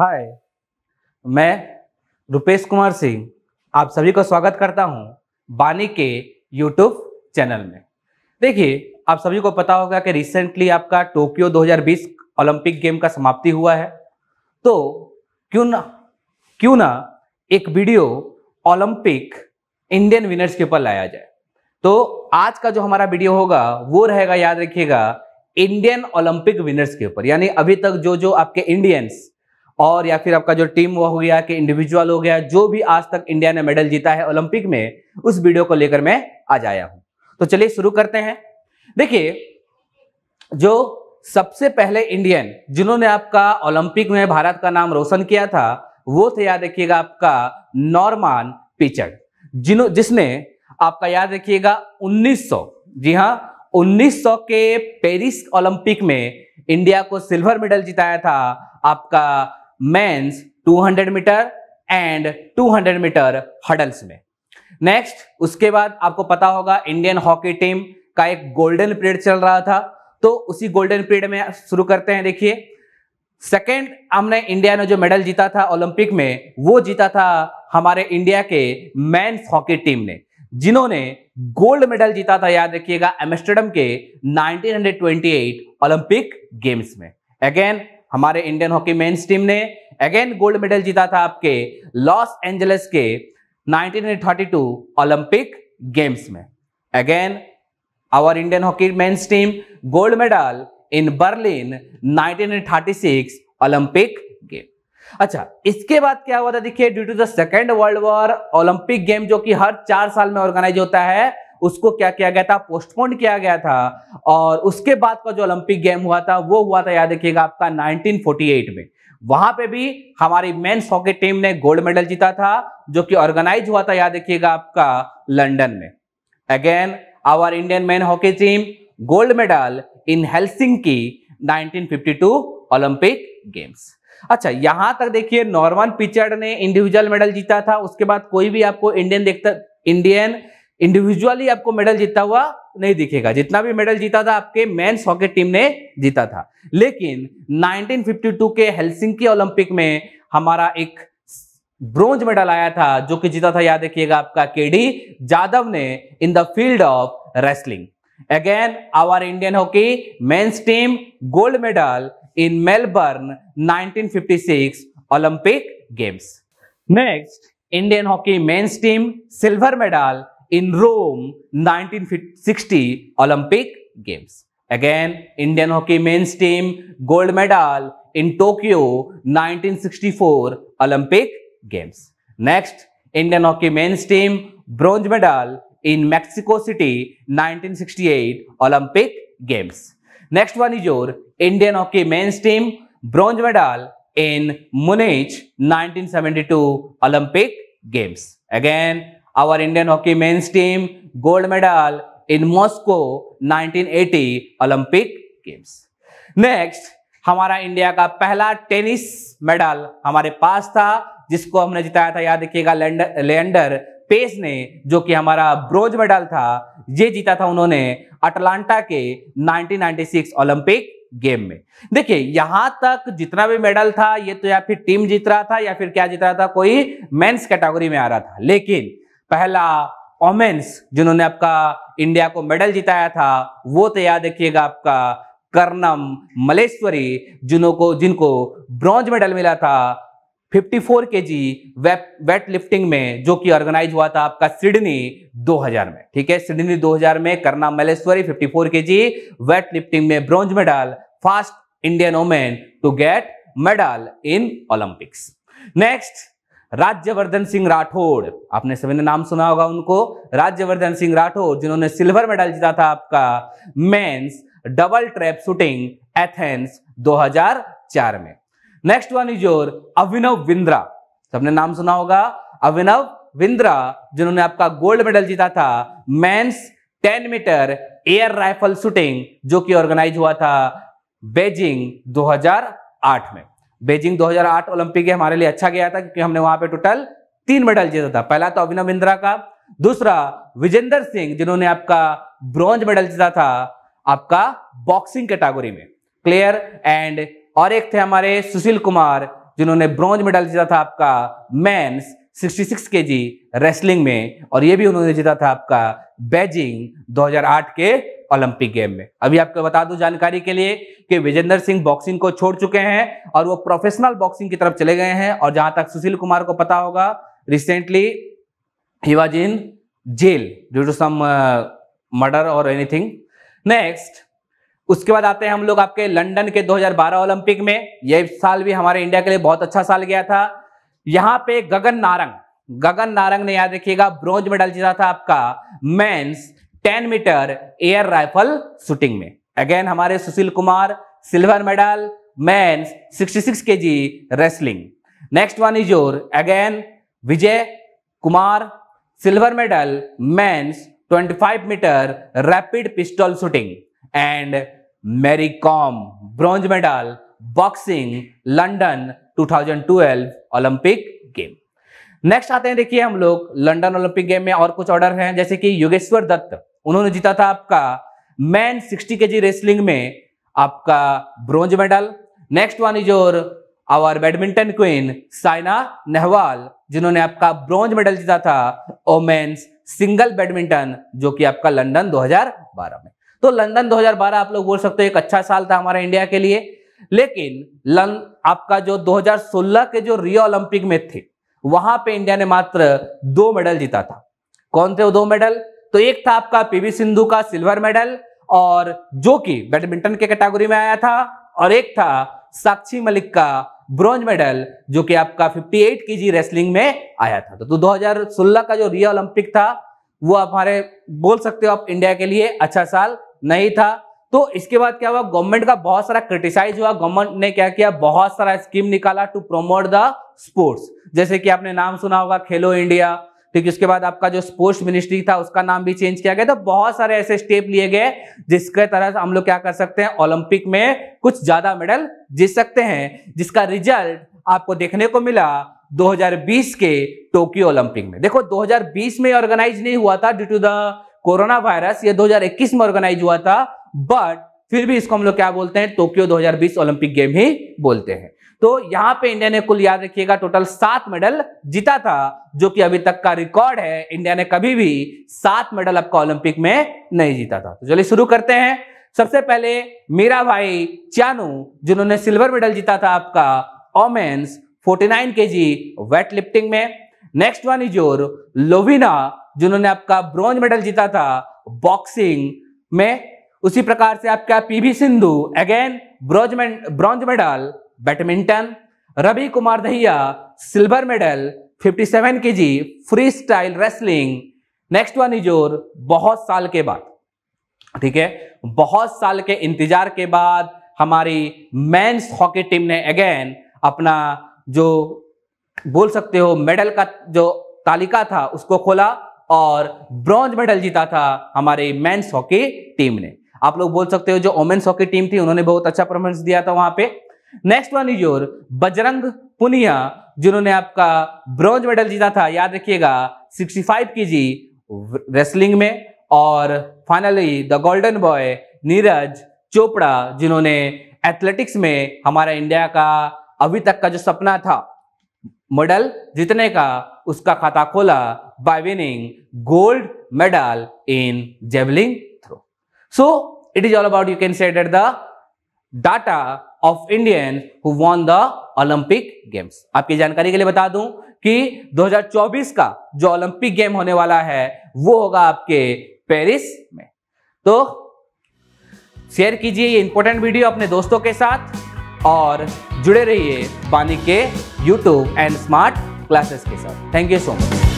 हाय मैं रुपेश कुमार सिंह आप सभी को स्वागत करता हूं बानी के यूट्यूब चैनल में देखिए आप सभी को पता होगा कि रिसेंटली आपका टोक्यो 2020 ओलंपिक गेम का समाप्ति हुआ है तो क्यों ना क्यों ना एक वीडियो ओलंपिक इंडियन विनर्स के ऊपर लाया जाए तो आज का जो हमारा वीडियो होगा वो रहेगा याद रखिएगा इंडियन ओलंपिक विनर्स के ऊपर यानी अभी तक जो जो आपके इंडियंस और या फिर आपका जो टीम वो हो गया कि इंडिविजुअल हो गया जो भी आज तक इंडिया ने मेडल जीता है ओलंपिक में उस वीडियो को लेकर मैं आज आया हूं तो चलिए शुरू करते हैं देखिए जो सबसे पहले इंडियन जिन्होंने आपका ओलंपिक में भारत का नाम रोशन किया था वो थे याद रखिएगा आपका नॉर्मान पिचड जिन्हों जिसने आपका याद रखिएगा 1900 जी हाँ 1900 के पेरिस ओलंपिक में इंडिया को सिल्वर मेडल जिताया था आपका men's 200 metre and 200 metre hurdles में नेक्स्ट उसके बाद आपको पता होगा इंडियन हॉकी टीम का एक गोल्डन पीरियड चल रहा था तो उसी गोल्डन पीरियड में शुरू करते हैं देखिए सेकेंड हमने इंडिया ने जो मेडल जीता था ओलंपिक में वो जीता था हमारे इंडिया के मैन हॉकी टीम ने जिन्होंने गोल्ड मेडल जीता था याद रखिएगा एमस्टर्डम के 1928 ओलंपिक गेम्स में अगेन हमारे इंडियन हॉकी मेंस टीम ने अगेन गोल्ड मेडल जीता था आपके लॉस एंजलिस के 1932 ओलंपिक गेम्स में again our Indian hockey men's team gold medal in Berlin 1936 Olympic अच्छा इसके बाद क्या हुआ था देखिए due to the second world war Olympic game जो कि हर चार साल में ऑर्गेनाइज होता है उसको क्या किया गया था पोस्टपोन किया गया था और उसके बाद का जो ओलंपिक गेम हुआ था वो हुआ था याद रखिएगा आपका 1948 में वहां पे भी हमारी मेन्स हॉकी टीम ने गोल्ड मेडल जीता था जो कि ऑर्गेनाइज हुआ था याद रखिएगा आपका लंडन में again our Indian men hockey team gold medal in Helsinki Olympic Games अच्छा यहां तक देखिए नॉर्मन पिचर्ड ने इंडिविजुअल मेडल जीता था उसके बाद कोई भी आपको इंडियन देखता इंडियन इंडिविजुअली आपको मेडल जीता हुआ नहीं दिखेगा जितना भी मेडल जीता था आपके मेन हॉकी टीम ने जीता था लेकिन 1952 के हेलसिंकी ओलंपिक में हमारा एक ब्रोंज मेडल आया था जो कि जीता था याद रखिएगा आपका केडी जादव ने in the field of wrestling again our Indian hockey men's team gold medal in Melbourne 1956 Olympic Games. Next, Indian hockey men's team silver medal in Rome 1960 Olympic Games. Again, Indian hockey men's team gold medal in Tokyo 1964 Olympic Games. Next, Indian hockey men's team bronze medal in Mexico City 1968 Olympic Games. Next one is your Indian hockey men's team bronze medal in Munich 1972 Olympic Games again our Indian hockey men's team gold medal in Moscow 1980 Olympic Games next हमारा India का पहला tennis medal हमारे पास था जिसको हमने जिताया था याद रखिएगा लेंडर पेस ने जो कि हमारा ब्रोज मेडल था ये जीता था उन्होंने अटलांटा के 1996 ओलंपिक गेम में देखिए यहां तक जितना भी मेडल था ये तो या फिर टीम जीत रहा था या फिर क्या जीत रहा था कोई मेंस कैटेगरी में आ रहा था लेकिन पहला ओमेन्स जिन्होंने आपका इंडिया को मेडल जिताया था वो तो याद देखिएगा आपका कर्नम मलेश्वरी जिन्हों को जिनको ब्रॉन्ज मेडल मिला था 54 जी वेट लिफ्टिंग में जो कि ऑर्गेनाइज हुआ था आपका सिडनी 2000 में ठीक है सिडनी 2000 में करना मलेश्वरी 54 जी वेट लिफ्टिंग में bronze medal first Indian woman to get medal in Olympics next Rajyavardhan Singh Rathore आपने सभी ने नाम सुना होगा उनको राज्यवर्धन सिंह राठौड़ जिन्होंने सिल्वर मेडल जीता था आपका men's double trap shooting Athens दो में next one is your Abhinav Bindra सबने नाम सुना होगा अभिनव विंद्रा जिन्होंने आपका गोल्ड मेडल जीता था मैं 10 मीटर एयर राइफल शूटिंग जो कि ऑर्गेनाइज हुआ था बेजिंग 2008 में बेजिंग 2008 ओलंपिक हमारे लिए अच्छा गया था क्योंकि हमने वहां पे टोटल तीन मेडल जीता था पहला तो अभिनव इंद्रा का दूसरा विजेंद्र सिंह जिन्होंने आपका ब्रॉन्ज मेडल जीता था आपका बॉक्सिंग कैटेगोरी में क्लियर एंड और एक थे हमारे सुशील कुमार जिन्होंने ब्रॉन्ज मेडल जीता था आपका मेंस 66 केजी रेसलिंग में और ये भी उन्होंने जीता था आपका बेजिंग 2008 के ओलंपिक गेम में अभी आपको बता दूं जानकारी के लिए कि विजेंद्र सिंह बॉक्सिंग को छोड़ चुके हैं और वो प्रोफेशनल बॉक्सिंग की तरफ चले गए हैं और जहां तक सुशील कुमार को पता होगा रिसेंटली ही was in jail due to some murder और एनीथिंग नेक्स्ट उसके बाद आते हैं हम लोग आपके लंदन के 2012 ओलंपिक में यह साल भी हमारे इंडिया के लिए बहुत अच्छा साल गया था यहाँ पे गगन नारंग गगन नारंग ने याद रखिएगा ब्रॉन्ज मेडल जीता था आपका men's 10 metre air rifle shooting में अगेन हमारे Sushil Kumar silver medal men's 66 जी wrestling next one is your again Vijay Kumar silver medal men's 25 metre rapid pistol shooting and Mary Kom bronze medal boxing London 2012 Olympic game next आते हैं देखिए हम लोग लंडन ओलंपिक गेम में और कुछ ऑर्डर हैं जैसे कि योगेश्वर दत्त उन्होंने जीता था आपका मैन 60 केजी रेसलिंग में आपका bronze medal next one is your our badminton queen Saina Nehwal जिन्होंने आपका ब्रॉन्ज मेडल जीता था ओमेन्स सिंगल बैडमिंटन जो कि आपका लंडन 2012 में तो लंदन 2012 आप लोग बोल सकते हो एक अच्छा साल था हमारे इंडिया के लिए लेकिन आपका जो 2016 के जो रियो ओलंपिक में थे वहां पे इंडिया ने मात्र दो मेडल जीता था कौन थे वो दो मेडल तो एक था आपका पीवी सिंधु का सिल्वर मेडल और जो कि बैडमिंटन के कैटेगरी में आया था और एक था साक्षी मलिक का ब्रॉन्ज मेडल जो कि आपका 58 केजी रेसलिंग में आया था तो 2016 का जो रियो ओलंपिक था वो आप हमारे बोल सकते हो आप इंडिया के लिए अच्छा साल नहीं था तो इसके बाद क्या हुआ गवर्नमेंट का बहुत सारा क्रिटिसाइज हुआ गवर्नमेंट ने क्या किया बहुत सारा स्कीम निकाला टू प्रमोट द स्पोर्ट्स जैसे कि आपने नाम सुना होगा खेलो इंडिया ठीक उसके बाद आपका जो स्पोर्ट्स मिनिस्ट्री था उसका नाम भी चेंज किया गया तो बहुत सारे ऐसे स्टेप लिए गए जिसके तरह हम लोग क्या कर सकते हैं ओलंपिक में कुछ ज्यादा मेडल जीत सकते हैं जिसका रिजल्ट आपको देखने को मिला 2020 के टोक्यो ओलंपिक में देखो 2020 में ऑर्गेनाइज नहीं हुआ था due to the corona virus ये 2021 में ऑर्गेनाइज हुआ था बट फिर भी इसको हम लोग क्या बोलते हैं टोक्यो 2020 ओलंपिक गेम ही बोलते हैं तो यहां पे इंडिया ने कुल याद रखिएगा टोटल सात मेडल जीता था जो कि अभी तक का रिकॉर्ड है इंडिया ने कभी भी सात मेडल आपका ओलंपिक में नहीं जीता था तो चलिए शुरू करते हैं सबसे पहले मेरा भाई चानू जिन्होंने सिल्वर मेडल जीता था आपका ओमेन्स 49 केजी वेट लिफ्टिंग में next one is your Lovlina जिन्होंने आपका ब्रॉन्ज मेडल जीता था बॉक्सिंग में उसी प्रकार से आपका P V Sindhu again bronze bronze medal badminton Ravi Kumar Dahiya silver medal 57 seven k g free style wrestling next one is बहुत साल के बाद ठीक है बहुत साल के इंतजार के बाद हमारी मेंस हॉकी टीम ने अगेन अपना जो बोल सकते हो मेडल का जो तालिका था उसको खोला और ब्रॉन्ज मेडल जीता था हमारे मेन्स हॉकी टीम ने आप लोग बोल सकते हो जो ओमेन्स हॉकी टीम थी उन्होंने बहुत अच्छा परफॉर्मेंस दिया था वहां पे next one is your Bajrang Punia जिन्होंने आपका ब्रॉन्ज मेडल जीता था याद रखिएगा 65 जी रेसलिंग में और finally the golden boy Neeraj Chopra जिन्होंने एथलेटिक्स में हमारा इंडिया का अभी तक का जो सपना था मेडल जीतने का उसका खाता खोला by winning gold medal in javelin throw. So it is all about you can say that the data of indian who won the Olympic Games. aapki jankari ke liye bata dun ki 2024 ka jo olympic game hone wala hai wo hoga aapke paris mein to share कीजिए ये important video अपने दोस्तों के साथ और जुड़े रहिए पानी के यूट्यूब एंड स्मार्ट क्लासेस के साथ थैंक यू सो मच